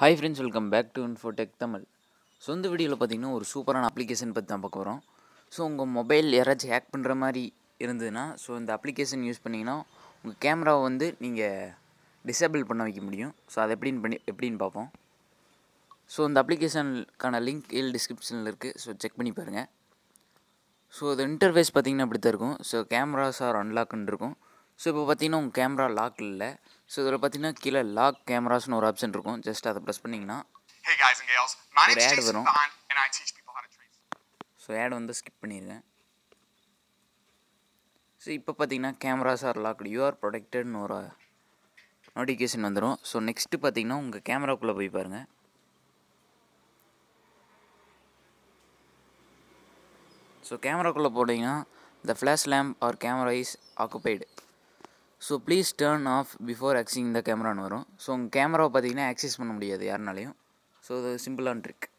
hi friends welcome back to Infotech Tamil சொந்த இந்த வீடியோவில் பார்த்தீங்கன்னா ஒரு சூப்பரான அப்ளிகேஷன் பற்றி தான் பார்க்க போகிறோம் ஸோ உங்கள் மொபைல் யாராச்சும் ஹேக் பண்ணுற மாதிரி இருந்ததுன்னா ஸோ இந்த அப்ளிகேஷன் யூஸ் பண்ணிங்கன்னா உங்கள் கேமராவை வந்து நீங்கள் டிசேபிள் பண்ண வைக்க முடியும் ஸோ அதை எப்படின்னு பண்ணி எப்படின்னு பார்ப்போம் ஸோ இந்த அப்ளிகேஷனுக்கான லிங்க் இல் டிஸ்கிரிப்ஷனில் இருக்குது ஸோ செக் பண்ணி பாருங்கள் ஸோ இது இன்டர்வேஸ் பார்த்திங்கன்னா அப்படி தான் இருக்கும் ஸோ கேமராஸ் ஆர் அன்லாக்குன்னு இருக்கும் ஸோ இப்போ பார்த்தீங்கன்னா உங்கள் கேமரா லாக் இல்லை ஸோ இதில் பார்த்தீங்கன்னா கீழே லாக் கேமராஸ்னு ஒரு ஆப்ஷன் இருக்கும் ஜஸ்ட் அதை ப்ரெஸ் பண்ணிங்கன்னா ஒரு ஆட் வரும் ஸோ ஆட் வந்து ஸ்கிப் பண்ணிடுவேன் ஸோ இப்போ பார்த்தீங்கன்னா கேமராஸ் ஆர் லாக்டு யூஆர் ப்ரொடெக்டட்னு ஒரு நோட்டிஃபிகேஷன் வந்துடும் ஸோ நெக்ஸ்ட்டு பார்த்தீங்கன்னா உங்கள் கேமராக்குள்ளே போய் பாருங்கள் ஸோ கேமராக்குள்ளே போட்டிங்கன்னா the flash lamp or camera is occupied so please turn off before accessing the கேமரான்னு வரும் ஸோ உங்கள் கேமராவை பார்த்தீங்கன்னா ஆக்சஸ் பண்ண முடியாது யாருனாலையும் ஸோ இது சிம்பிளான ட்ரிக்